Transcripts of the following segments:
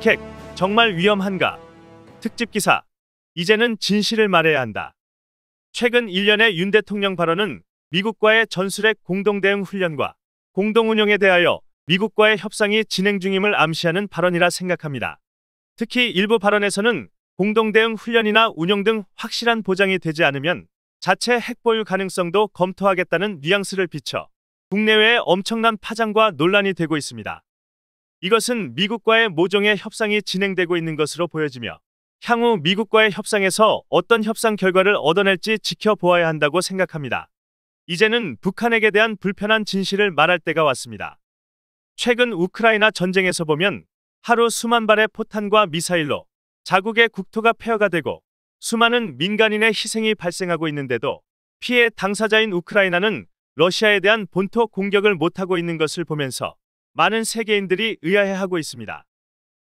북핵 정말 위험한가? 특집 기사. 이제는 진실을 말해야 한다. 최근 1년의 윤 대통령 발언은 미국과의 전술핵 공동대응 훈련과 공동운영에 대하여 미국과의 협상이 진행 중임을 암시하는 발언이라 생각합니다. 특히 일부 발언에서는 공동대응 훈련이나 운영 등 확실한 보장이 되지 않으면 자체 핵보유 가능성도 검토하겠다는 뉘앙스를 비춰 국내외에 엄청난 파장과 논란이 되고 있습니다. 이것은 미국과의 모종의 협상이 진행되고 있는 것으로 보여지며 향후 미국과의 협상에서 어떤 협상 결과를 얻어낼지 지켜보아야 한다고 생각합니다. 이제는 북한에게 대한 불편한 진실을 말할 때가 왔습니다. 최근 우크라이나 전쟁에서 보면 하루 수만 발의 포탄과 미사일로 자국의 국토가 폐허가 되고 수많은 민간인의 희생이 발생하고 있는데도 피해 당사자인 우크라이나는 러시아에 대한 본토 공격을 못하고 있는 것을 보면서 많은 세계인들이 의아해하고 있습니다.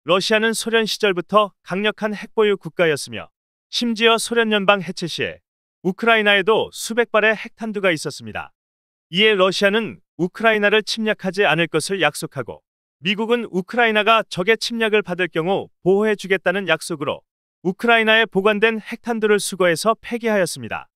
러시아는 소련 시절부터 강력한 핵보유 국가였으며 심지어 소련 연방 해체 시에 우크라이나에도 수백 발의 핵탄두가 있었습니다. 이에 러시아는 우크라이나를 침략하지 않을 것을 약속하고 미국은 우크라이나가 적의 침략을 받을 경우 보호해 주겠다는 약속으로 우크라이나에 보관된 핵탄두를 수거해서 폐기하였습니다.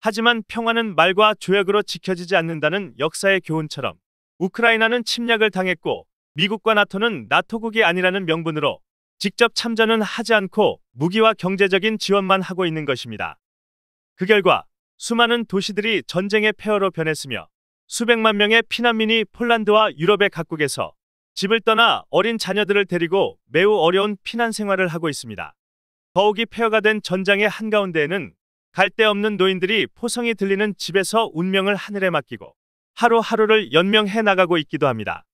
하지만 평화는 말과 조약으로 지켜지지 않는다는 역사의 교훈처럼 우크라이나는 침략을 당했고 미국과 나토는 나토국이 아니라는 명분으로 직접 참전은 하지 않고 무기와 경제적인 지원만 하고 있는 것입니다. 그 결과 수많은 도시들이 전쟁의 폐허로 변했으며 수백만 명의 피난민이 폴란드와 유럽의 각국에서 집을 떠나 어린 자녀들을 데리고 매우 어려운 피난 생활을 하고 있습니다. 더욱이 폐허가 된 전장의 한가운데에는 갈데 없는 노인들이 포성이 들리는 집에서 운명을 하늘에 맡기고 하루하루를 연명해 나가고 있기도 합니다.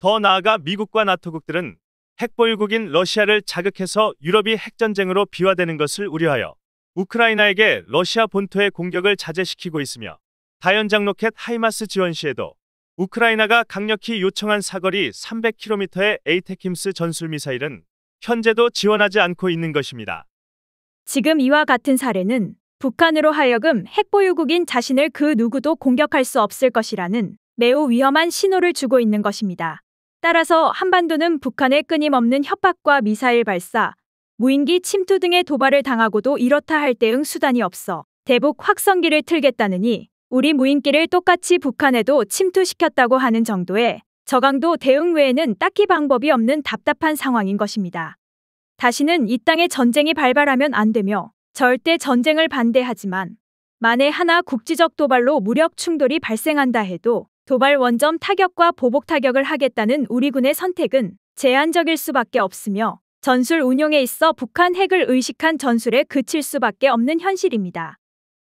더 나아가 미국과 나토국들은 핵보유국인 러시아를 자극해서 유럽이 핵전쟁으로 비화되는 것을 우려하여 우크라이나에게 러시아 본토의 공격을 자제시키고 있으며 다연장 로켓 하이마스 지원 시에도 우크라이나가 강력히 요청한 사거리 300km의 에이테킴스 전술미사일은 현재도 지원하지 않고 있는 것입니다. 지금 이와 같은 사례는 북한으로 하여금 핵보유국인 자신을 그 누구도 공격할 수 없을 것이라는 매우 위험한 신호를 주고 있는 것입니다. 따라서 한반도는 북한의 끊임없는 협박과 미사일 발사, 무인기 침투 등의 도발을 당하고도 이렇다 할 대응 수단이 없어 대북 확성기를 틀겠다느니 우리 무인기를 똑같이 북한에도 침투시켰다고 하는 정도의 저강도 대응 외에는 딱히 방법이 없는 답답한 상황인 것입니다. 다시는 이 땅에 전쟁이 발발하면 안 되며 절대 전쟁을 반대하지만 만에 하나 국지적 도발로 무력 충돌이 발생한다 해도 도발 원점 타격과 보복 타격을 하겠다는 우리군의 선택은 제한적일 수밖에 없으며 전술 운용에 있어 북한 핵을 의식한 전술에 그칠 수밖에 없는 현실입니다.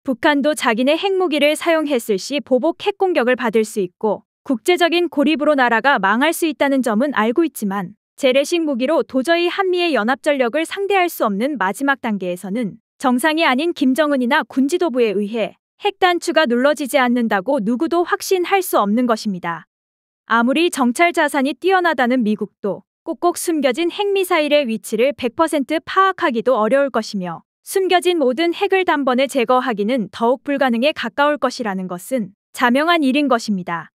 북한도 자기네 핵무기를 사용했을 시 보복 핵 공격을 받을 수 있고 국제적인 고립으로 나라가 망할 수 있다는 점은 알고 있지만 재래식 무기로 도저히 한미의 연합전력을 상대할 수 없는 마지막 단계에서는 정상이 아닌 김정은이나 군 지도부에 의해 핵단추가 눌러지지 않는다고 누구도 확신할 수 없는 것입니다. 아무리 정찰 자산이 뛰어나다는 미국도 꼭꼭 숨겨진 핵미사일의 위치를 100% 파악하기도 어려울 것이며 숨겨진 모든 핵을 단번에 제거하기는 더욱 불가능에 가까울 것이라는 것은 자명한 일인 것입니다.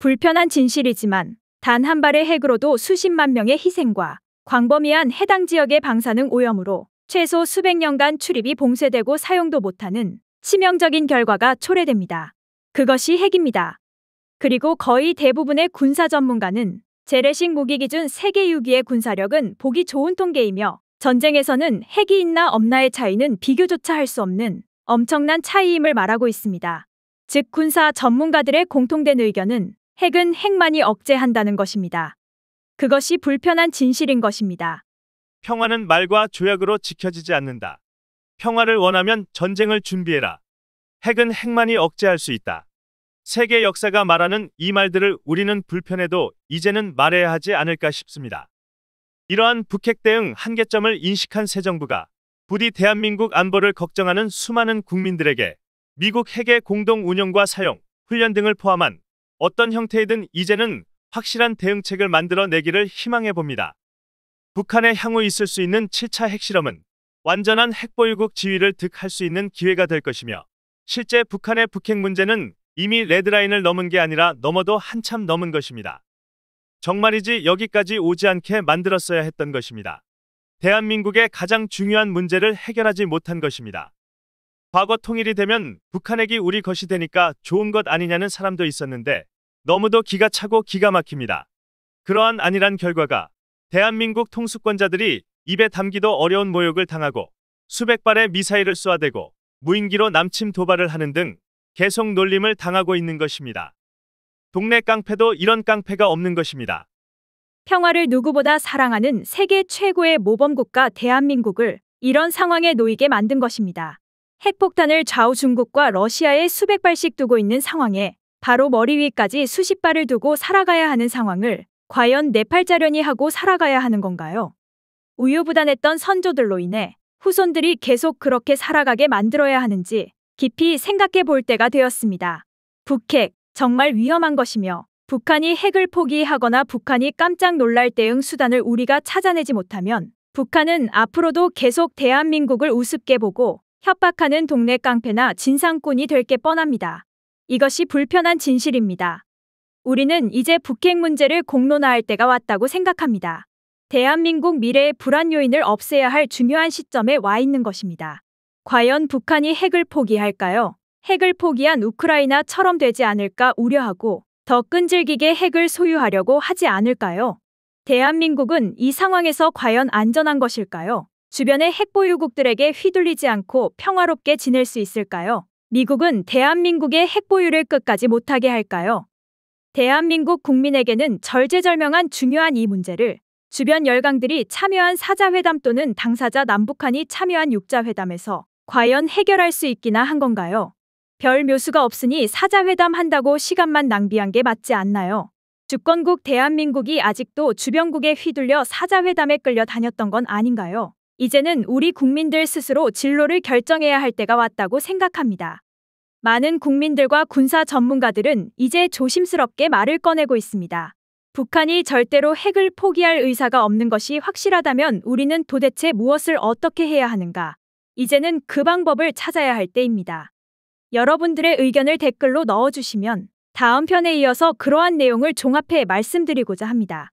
불편한 진실이지만 단 한 발의 핵으로도 수십만 명의 희생과 광범위한 해당 지역의 방사능 오염으로 최소 수백 년간 출입이 봉쇄되고 사용도 못하는 치명적인 결과가 초래됩니다. 그것이 핵입니다. 그리고 거의 대부분의 군사 전문가는 재래식 무기 기준 세계 6위의 군사력은 보기 좋은 통계이며 전쟁에서는 핵이 있나 없나의 차이는 비교조차 할 수 없는 엄청난 차이임을 말하고 있습니다. 즉 군사 전문가들의 공통된 의견은 핵은 핵만이 억제한다는 것입니다. 그것이 불편한 진실인 것입니다. 평화는 말과 조약으로 지켜지지 않는다. 평화를 원하면 전쟁을 준비해라. 핵은 핵만이 억제할 수 있다. 세계 역사가 말하는 이 말들을 우리는 불편해도 이제는 말해야 하지 않을까 싶습니다. 이러한 북핵 대응 한계점을 인식한 새 정부가 부디 대한민국 안보를 걱정하는 수많은 국민들에게 미국 핵의 공동 운영과 사용, 훈련 등을 포함한 어떤 형태이든 이제는 확실한 대응책을 만들어 내기를 희망해 봅니다. 북한의 향후 있을 수 있는 7차 핵실험은 완전한 핵보유국 지위를 득할 수 있는 기회가 될 것이며 실제 북한의 북핵 문제는 이미 레드라인을 넘은 게 아니라 넘어도 한참 넘은 것입니다. 정말이지 여기까지 오지 않게 만들었어야 했던 것입니다. 대한민국의 가장 중요한 문제를 해결하지 못한 것입니다. 과거 통일이 되면 북한 핵이 우리 것이 되니까 좋은 것 아니냐는 사람도 있었는데 너무도 기가 차고 기가 막힙니다. 그러한 아니란 결과가 대한민국 통수권자들이 입에 담기도 어려운 모욕을 당하고 수백 발의 미사일을 쏘아대고 무인기로 남침 도발을 하는 등 계속 놀림을 당하고 있는 것입니다. 동네 깡패도 이런 깡패가 없는 것입니다. 평화를 누구보다 사랑하는 세계 최고의 모범국가 대한민국을 이런 상황에 놓이게 만든 것입니다. 핵폭탄을 좌우 중국과 러시아에 수백 발씩 두고 있는 상황에 바로 머리 위까지 수십 발을 두고 살아가야 하는 상황을 과연 네 팔자련이 하고 살아가야 하는 건가요? 우유부단했던 선조들로 인해 후손들이 계속 그렇게 살아가게 만들어야 하는지 깊이 생각해 볼 때가 되었습니다. 북핵, 정말 위험한 것이며 북한이 핵을 포기하거나 북한이 깜짝 놀랄 대응 수단을 우리가 찾아내지 못하면 북한은 앞으로도 계속 대한민국을 우습게 보고 협박하는 동네 깡패나 진상꾼이 될 게 뻔합니다. 이것이 불편한 진실입니다. 우리는 이제 북핵 문제를 공론화할 때가 왔다고 생각합니다. 대한민국 미래의 불안 요인을 없애야 할 중요한 시점에 와 있는 것입니다. 과연 북한이 핵을 포기할까요? 핵을 포기한 우크라이나처럼 되지 않을까 우려하고 더 끈질기게 핵을 소유하려고 하지 않을까요? 대한민국은 이 상황에서 과연 안전한 것일까요? 주변의 핵 보유국들에게 휘둘리지 않고 평화롭게 지낼 수 있을까요? 미국은 대한민국의 핵 보유를 끝까지 못하게 할까요? 대한민국 국민에게는 절제절명한 중요한 이 문제를 주변 열강들이 참여한 사자회담 또는 당사자 남북한이 참여한 육자회담에서 과연 해결할 수 있기나 한 건가요? 별 묘수가 없으니 사자회담 한다고 시간만 낭비한 게 맞지 않나요? 주권국 대한민국이 아직도 주변국에 휘둘려 사자회담에 끌려 다녔던 건 아닌가요? 이제는 우리 국민들 스스로 진로를 결정해야 할 때가 왔다고 생각합니다. 많은 국민들과 군사 전문가들은 이제 조심스럽게 말을 꺼내고 있습니다. 북한이 절대로 핵을 포기할 의사가 없는 것이 확실하다면 우리는 도대체 무엇을 어떻게 해야 하는가? 이제는 그 방법을 찾아야 할 때입니다. 여러분들의 의견을 댓글로 넣어주시면 다음 편에 이어서 그러한 내용을 종합해 말씀드리고자 합니다.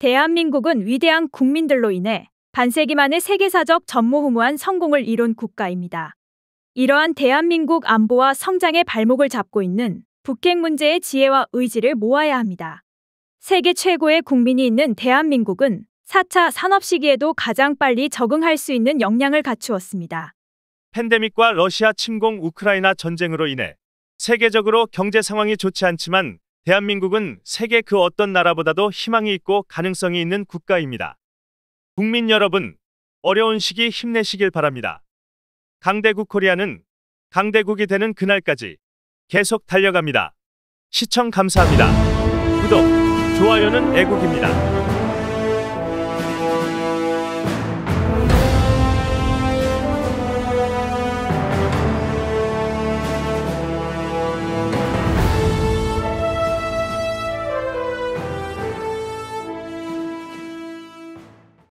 대한민국은 위대한 국민들로 인해 반세기 만의 세계사적 전무후무한 성공을 이룬 국가입니다. 이러한 대한민국 안보와 성장의 발목을 잡고 있는 북핵 문제의 지혜와 의지를 모아야 합니다. 세계 최고의 국민이 있는 대한민국은 4차 산업 시기에도 가장 빨리 적응할 수 있는 역량을 갖추었습니다. 팬데믹과 러시아 침공 우크라이나 전쟁으로 인해 세계적으로 경제 상황이 좋지 않지만 대한민국은 세계 그 어떤 나라보다도 희망이 있고 가능성이 있는 국가입니다. 국민 여러분, 어려운 시기 힘내시길 바랍니다. 강대국 코리아는 강대국이 되는 그날까지 계속 달려갑니다. 시청 감사합니다. 구독, 좋아요는 애국입니다.